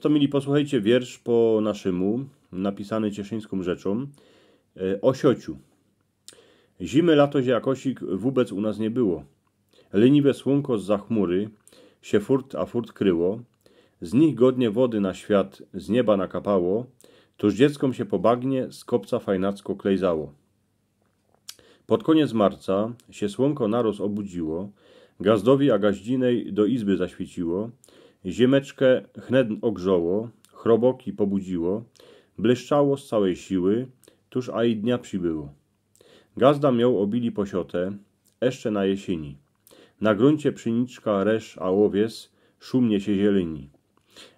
to mieli posłuchajcie wiersz po naszemu, napisany cieszyńską rzeczą, e, o siociu. Zimy, lato, ziakosik wóbec u nas nie było. Leniwe słonko z zachmury się furt a furt kryło. Z nich godnie wody na świat z nieba nakapało. Tuż dzieckom się pobagnie z kopca fajnacko klejzało. Pod koniec marca się słonko naros obudziło. Gazdowi a gaździnej do izby zaświeciło. Ziemeczkę chned ogrzoło, chroboki pobudziło, błyszczało z całej siły, tuż a i dnia przybyło. Gazda miał obili posiotę, jeszcze na jesieni. Na gruncie przyniczka, resz, a łowiec szumnie się zieleni.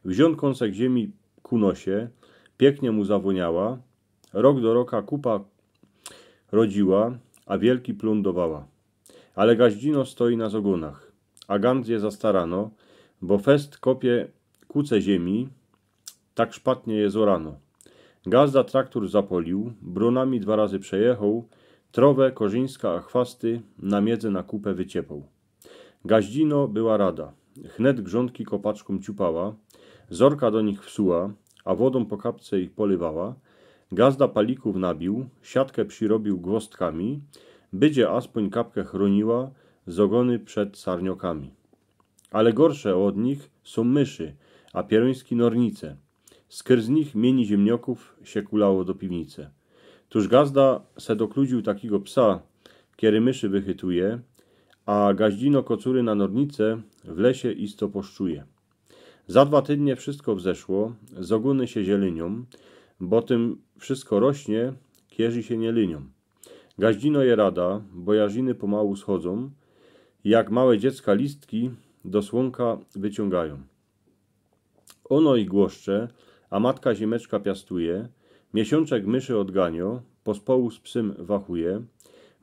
Wziął kąsek ziemi ku nosie, pięknie mu zawoniała, rok do roka kupa rodziła, a wielki plundowała. Ale gaździno stoi na zogonach, a gandzie zastarano, bo fest kopie kuce ziemi, tak szpatnie je zorano. Gazda traktur zapolił, brunami dwa razy przejechał, trowę, korzyńska, a chwasty na miedzę na kupę wyciepał. Gaździno była rada, chnet grządki kopaczkom ciupała, zorka do nich wsuła, a wodą po kapce ich polywała, gazda palików nabił, siatkę przyrobił gwozdkami, bydzie aspoń kapkę chroniła z ogony przed sarniokami ale gorsze od nich są myszy, a pieroński nornice. Skr z nich mieni ziemniaków się kulało do piwnice. Tuż gazda se dokludził takiego psa, kiedy myszy wychytuje, a gaździno kocury na nornice w lesie isto poszczuje. Za dwa tydnie wszystko wzeszło, z ogólny się zielenią, bo tym wszystko rośnie, kierzy się nie linią. Gaździno je rada, bo jarziny pomału schodzą, jak małe dziecka listki do słonka wyciągają. Ono i głoszcze, a matka ziemeczka piastuje, miesiączek myszy odganio, pospołu z psym wachuje,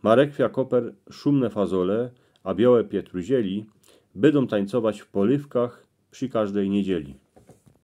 marekwia koper szumne fazole, a białe pietruzieli, będą tańcować w polywkach przy każdej niedzieli.